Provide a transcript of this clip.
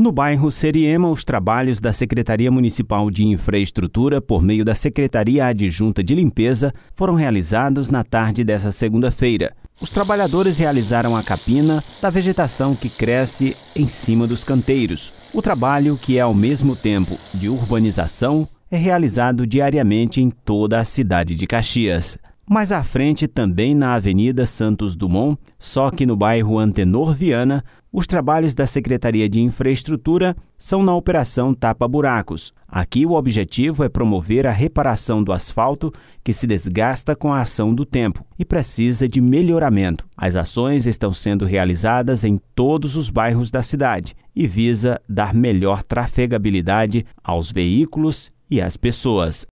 No bairro Seriema, os trabalhos da Secretaria Municipal de Infraestrutura, por meio da Secretaria Adjunta de Limpeza, foram realizados na tarde dessa segunda-feira. Os trabalhadores realizaram a capina da vegetação que cresce em cima dos canteiros. O trabalho, que é ao mesmo tempo de urbanização, é realizado diariamente em toda a cidade de Caxias. Mais à frente, também na Avenida Santos Dumont, só que no bairro Antenor Viana, os trabalhos da Secretaria de Infraestrutura são na Operação Tapa Buracos. Aqui o objetivo é promover a reparação do asfalto que se desgasta com a ação do tempo e precisa de melhoramento. As ações estão sendo realizadas em todos os bairros da cidade e visa dar melhor trafegabilidade aos veículos e às pessoas.